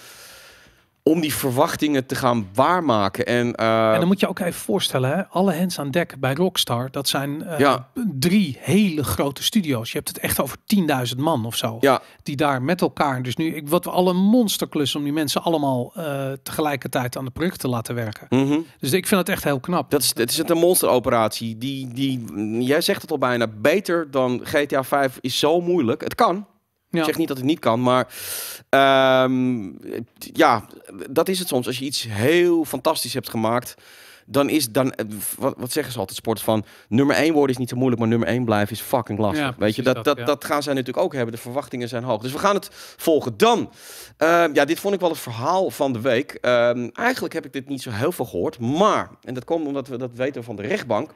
Speaker 1: om die verwachtingen te gaan waarmaken. En, eh, en dan moet
Speaker 2: je ook even voorstellen, hè? alle hands aan dek bij Rockstar, dat zijn eh, ja. drie hele grote studio's. Je hebt het echt over 10.000 man of zo. Ja. Die daar met elkaar, dus nu, ik, wat alle monsterklus om die mensen allemaal eh, tegelijkertijd aan de project te laten werken. Mhm. Dus ik vind het echt heel knap. Dat is, het is een monsteroperatie.
Speaker 1: Die, die, jij zegt het al bijna, beter dan GTA 5 is zo moeilijk. Het kan, ik zeg niet dat het niet kan, maar ehm, ja, dat is het soms. Als je iets heel fantastisch hebt gemaakt, dan is dan eh, wat, wat zeggen ze altijd sport van nummer 1 worden is niet zo moeilijk, maar nummer 1 blijven is fucking lastig. Weet je, dat, dat, dat, gaan zij natuurlijk ook hebben. De verwachtingen zijn hoog. Dus we gaan het volgen. Dan, ehm, ja, dit vond ik wel het verhaal van de week. Ehm, eigenlijk heb ik dit niet zo heel veel gehoord, maar en dat komt omdat we dat weten van de rechtbank.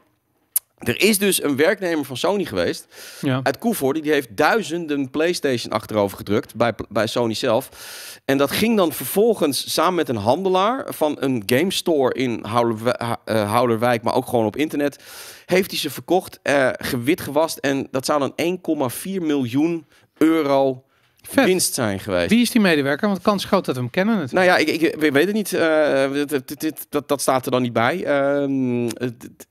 Speaker 1: Er is dus een werknemer van Sony geweest ja. uit Koevoorde. Die heeft duizenden PlayStation achterover gedrukt bij, bij Sony zelf. En dat ging dan vervolgens samen met een handelaar van een game store in Houderwijk, eh, maar ook gewoon op internet. Heeft hij ze verkocht, uh, eh, gewit gewast. En dat zou dan 1,4 miljoen euro winst zijn geweest.
Speaker 2: Wie is die medewerker? Want kans groot dat we hem kennen natuurlijk. Nou ja, ik,
Speaker 1: ik, weet het niet. Eh, dit, dat, dat staat er dan niet bij. Ehm,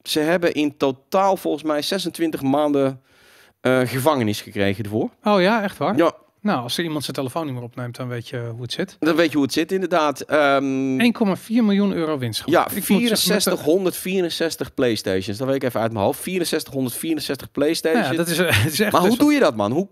Speaker 1: ze hebben in totaal volgens mij 26 maanden eh, gevangenis gekregen ervoor.
Speaker 2: Oh ja, echt waar? Ja, nou, als er iemand zijn telefoonnummer opneemt, dan weet je hoe het zit. Dan
Speaker 1: weet je hoe het zit, inderdaad. 1,4 ehm,
Speaker 2: miljoen euro winst. Ja,
Speaker 1: 6464 eh, PlayStations. Dat weet ik even uit mijn hoofd. 6464 PlayStations. Ja, dat is, dat eh, [laughs] is maar hoe doe je dat, man? Hoe,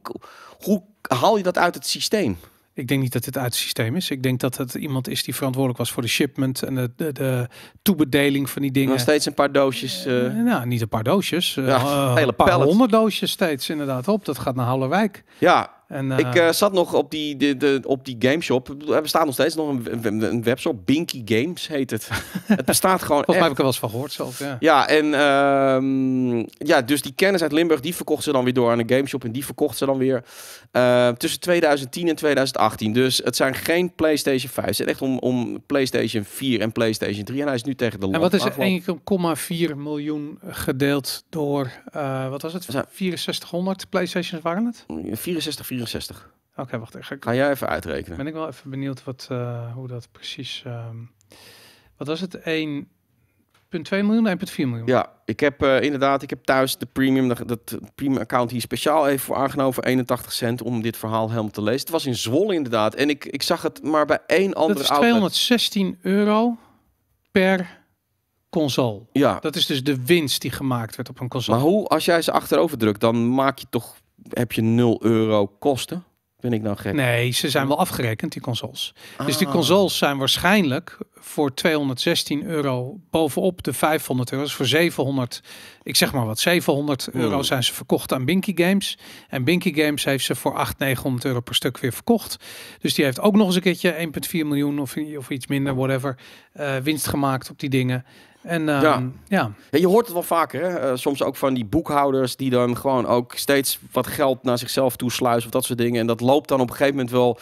Speaker 2: hoe haal je dat uit het systeem? Ik denk niet dat dit uit het systeem is. Ik denk dat het iemand is die verantwoordelijk was voor de shipment en de, de, toebedeling van die dingen. Nog steeds een paar doosjes. Uh... nou, niet een paar doosjes. Ja, hele een pallet. honderd doosjes steeds inderdaad op. Dat gaat naar Hallerwijk.
Speaker 1: Ja, en, Ik eh, eh, zat nog op die, de, de, op die gameshop. Er bestaat nog steeds nog een, een webshop. Binky Games heet het. [laughs] het
Speaker 2: bestaat gewoon Volgens mij heb ik er wel eens van gehoord zelf. Ja,
Speaker 1: ja en ehm, ja, dus die kennis uit Limburg, die verkocht ze dan weer door aan een gameshop. En die verkocht ze dan weer eh, tussen 2010 en 2018. Dus het zijn geen PlayStation 5. Het is echt om, om PlayStation 4 en PlayStation 3. En hij is nu tegen de En wat is
Speaker 2: 1,4 miljoen gedeeld door, wat was het, 6400 PlayStations waren het? 64, mm, 64. Oké, wacht. Ga, ik... ga jij even uitrekenen. Ben ik wel even benieuwd wat, eh, hoe dat precies... Ehm, wat was het? 1,2 miljoen, 1,4 miljoen? Ja, ik heb
Speaker 1: eh, inderdaad, ik heb thuis de premium, dat, premium account hier speciaal even voor aangenomen voor 81 cent om dit verhaal helemaal te lezen. Het was in Zwolle inderdaad en ik, ik zag het maar bij één andere Dat is
Speaker 2: 216 euro per console. Ja. Dat is dus de winst die gemaakt werd op een console. Maar
Speaker 1: hoe, als jij ze achterover drukt, dan maak je toch heb je 0 euro kosten. Ben ik nou gek?
Speaker 2: Nee, ze zijn wel afgerekend, die consoles. Dus die ah. consoles zijn waarschijnlijk voor 216 euro bovenop de 500 euro. Dus voor 700, ik zeg maar wat, 700 hmm. euro zijn ze verkocht aan Binky Games. En Binky Games heeft ze voor 800, 900 euro per stuk weer verkocht. Dus die heeft ook nog eens een keertje 1,4 miljoen of, of iets minder, whatever, eh, winst gemaakt op die dingen. En ehm, ja.
Speaker 1: ja. je hoort het wel vaker, hè? Eh, soms ook van die boekhouders die dan gewoon ook steeds wat geld naar zichzelf toesluizen of dat soort dingen. En dat loopt dan op een gegeven moment wel.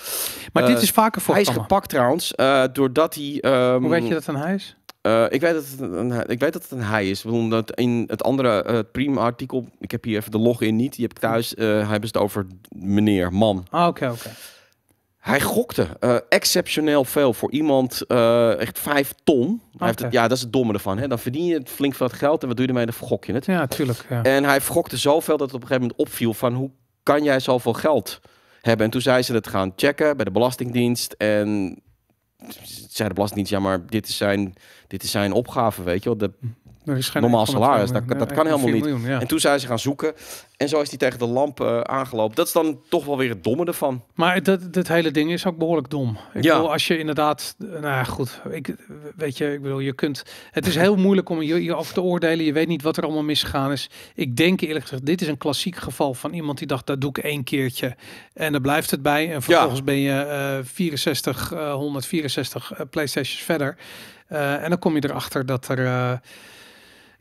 Speaker 1: Maar dit eh, is vaker voor. Hij is gepakt trouwens, eh, doordat hij. Ehm, Hoe weet je dat een hij is? ik, weet dat het een, ik weet dat het een hij is. Omdat in het andere het prima artikel, ik heb hier even de login niet, die heb ik thuis, hebben ze het over meneer, man. Ah,
Speaker 2: oké, oké. Hij gokte
Speaker 1: eh, exceptioneel veel voor iemand, eh, echt vijf ton. Hij heeft het, ja, dat is het domme ervan. Hè? Dan verdien je flink wat geld en wat doe je ermee? Dan vergok je het. Ja, tuurlijk. Ja. En hij gokte zoveel dat het op een gegeven moment opviel van hoe kan jij zoveel geld hebben? En toen zei ze het gaan checken bij de Belastingdienst en zei de Belastingdienst, ja maar dit is zijn, dit is zijn opgave, weet je wel. Nou, normaal salaris. Dat, dat eh, kan helemaal niet. En toen zijn ze gaan zoeken. En zo is hij tegen de lamp uh, aangelopen. Dat is dan toch wel weer het domme ervan.
Speaker 2: Maar dat, dit hele ding is ook behoorlijk dom. Ik ja. bedoel, als je inderdaad... Nou goed, ik, weet je, ik bedoel, je kunt... Het is heel moeilijk om je, je af te oordelen. Je weet niet wat er allemaal misgegaan is. Ik denk eerlijk gezegd, dit is een klassiek geval van iemand die dacht... dat doe ik één keertje. En dan blijft het bij. En vervolgens ben je uh, 64, uh, 164 Playstations verder. Eh, en dan kom je erachter dat er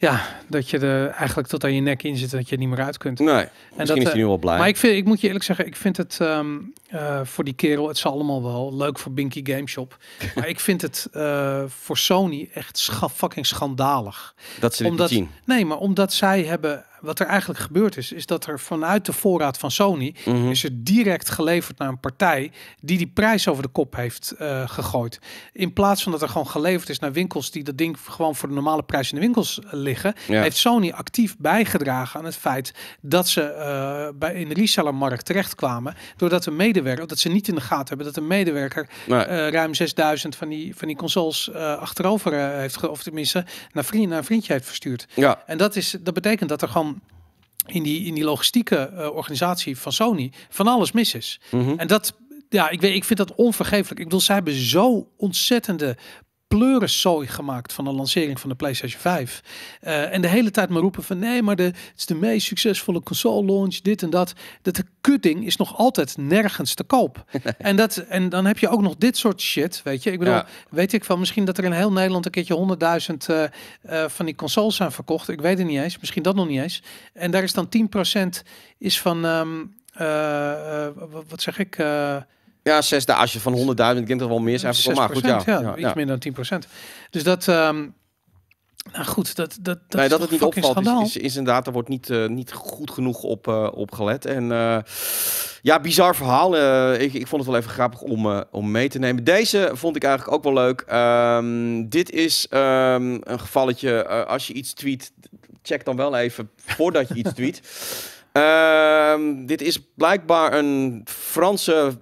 Speaker 2: ja, dat je er eigenlijk tot aan je nek in zit, dat je niet meer uit kunt. Nee, en misschien dat, is hij nu eh, wel blij. Maar ik, vind, ik moet je eerlijk zeggen, ik vind het ehm, eh, voor die kerel, het is allemaal wel leuk voor Binky Gameshop. [laughs] maar ik vind het eh, voor Sony echt scha fucking schandalig. Dat ze dit omdat, zien. Nee, maar omdat zij hebben wat er eigenlijk gebeurd is, is dat er vanuit de voorraad van Sony mhm. is er direct geleverd naar een partij die die prijs over de kop heeft eh, gegooid. In plaats van dat er gewoon geleverd is naar winkels die dat ding gewoon voor de normale prijs in de winkels eh, liggen, heeft Sony actief bijgedragen aan het feit dat ze eh, bij in de resellermarkt terechtkwamen, doordat een medewerker, dat ze niet in de gaten hebben dat een medewerker ruim 6000 van die van die consoles achterover heeft, of tenminste naar vriend naar een vriendje heeft verstuurd. Ja. En dat is dat betekent dat er gewoon in die, in die logistieke eh, organisatie van Sony van alles mis is. Mhm. En dat, ja, ik, weet, ik vind dat onvergeeflijk. Ik bedoel, zij hebben zo ontzettende zooi gemaakt van de lancering van de PlayStation 5. Eh, en de hele tijd maar roepen van nee, maar de, het is de meest succesvolle console launch, dit en dat. Dat de kutting is nog altijd nergens te koop. [laughs] En, dat, en dan heb je ook nog dit soort shit, weet je. Ik bedoel, weet ik van misschien dat er in heel Nederland een keertje honderdduizend eh, eh, van die consoles zijn verkocht. Ik weet het niet eens, misschien dat nog niet eens. En daar is dan 10% is van, ehm, wat zeg ik...
Speaker 1: Ja, zes je van 100.000. Ik denk dat wel meer zijn. Maar goed, ja. iets
Speaker 2: minder dan 10%. Dus dat... Um, nou goed, dat, dat, dat, dat het niet opvalt is,
Speaker 1: is, inderdaad, daar wordt niet, eh, niet goed genoeg op, eh, op gelet. En eh, ja, bizar verhaal. ik, ik vond het wel even grappig om, om mee te nemen. Deze vond ik eigenlijk ook wel leuk. Ehm, dit is ehm, een gevalletje. als je iets tweet, check dan wel even voordat je iets tweet. [laughs] dit is blijkbaar een Franse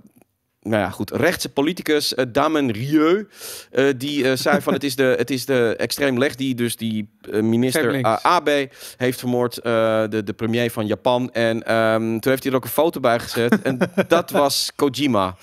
Speaker 1: nou ja, goed, rechtse politicus eh, Damen Rieu, eh, die eh, zei van het is de, het is de extreem leg die dus die minister Abe heeft vermoord, de, de premier van Japan. En ehm, toen heeft hij er ook een foto bij gezet en [laughs] dat was Kojima.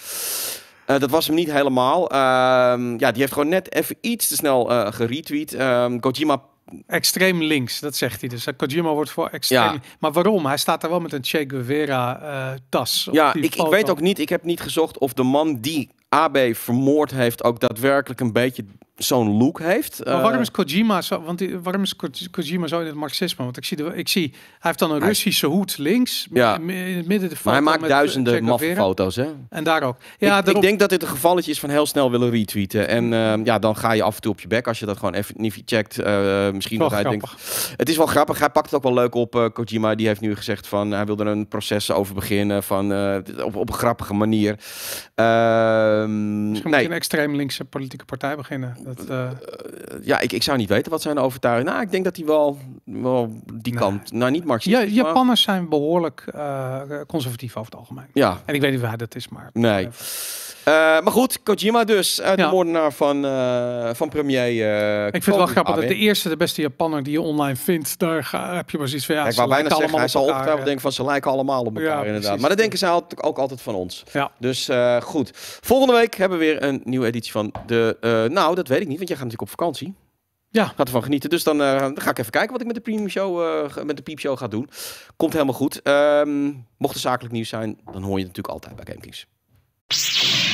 Speaker 1: dat was hem niet helemaal. Ehm, ja, die heeft gewoon net even iets te snel geretweet. Ehm, Kojima extreem links, dat zegt hij dus.
Speaker 2: Kojima wordt voor extreem. Maar waarom? Hij staat daar wel met een Che Guevara uh, tas. Ja, ik, ik, weet ook
Speaker 1: niet. Ik heb niet gezocht of de man die AB vermoord heeft ook daadwerkelijk een beetje zo'n look heeft. Maar waarom eh, is
Speaker 2: Kojima zo, want waarom is Kojima zo in het marxisme? Want ik zie, de, ik zie hij heeft dan een Russische hoed links, in het midden de foto. Maar hij maakt eh, duizenden maffe foto's, hè? En daar ook. Ja, ik, denk
Speaker 1: dat dit een gevalletje is van heel snel willen retweeten. En ehm, ja, dan ga je af en toe op je bek als je dat gewoon even niet checkt. Eh, misschien dat hij denkt... Het is wel grappig, hij pakt het ook wel leuk op, Kojima. Die heeft nu gezegd van, hij wil er een proces over beginnen van, op, op een grappige manier. Ehm, nee. een
Speaker 2: extreem linkse politieke partij beginnen. Dat, eh, eh,
Speaker 1: Ja, ik, ik zou niet weten wat zijn overtuigingen. Nou, ik denk dat hij wel, wel die kant, nou niet marxistisch. Ja, Japanners
Speaker 2: zijn behoorlijk eh, conservatief over het algemeen.
Speaker 1: Ja. En ik weet niet waar dat is, maar... Nee. Eh, maar goed, Kojima dus, de woordenaar moordenaar van, uh, van premier eh, Ik vind het wel grappig dat de
Speaker 2: eerste, de beste Japanner die je online vindt, daar ga, heb je maar zoiets van, ja, ja Ik wou bijna zeggen, hij zal ongetwijfeld denken
Speaker 1: van, ze lijken allemaal op elkaar inderdaad. Maar dat denken ze ook, ook altijd van ons. Dus goed, volgende week hebben we weer een nieuwe editie van de... nou, dat weet ik niet, want jij gaat natuurlijk op vakantie. Ja. Gaat ervan genieten. Dus dan, ga ik even kijken wat ik met de premium show, met de piepshow ga doen. Komt helemaal goed. Ehm, mocht er zakelijk nieuws zijn, dan hoor je het natuurlijk
Speaker 2: altijd bij GameKings.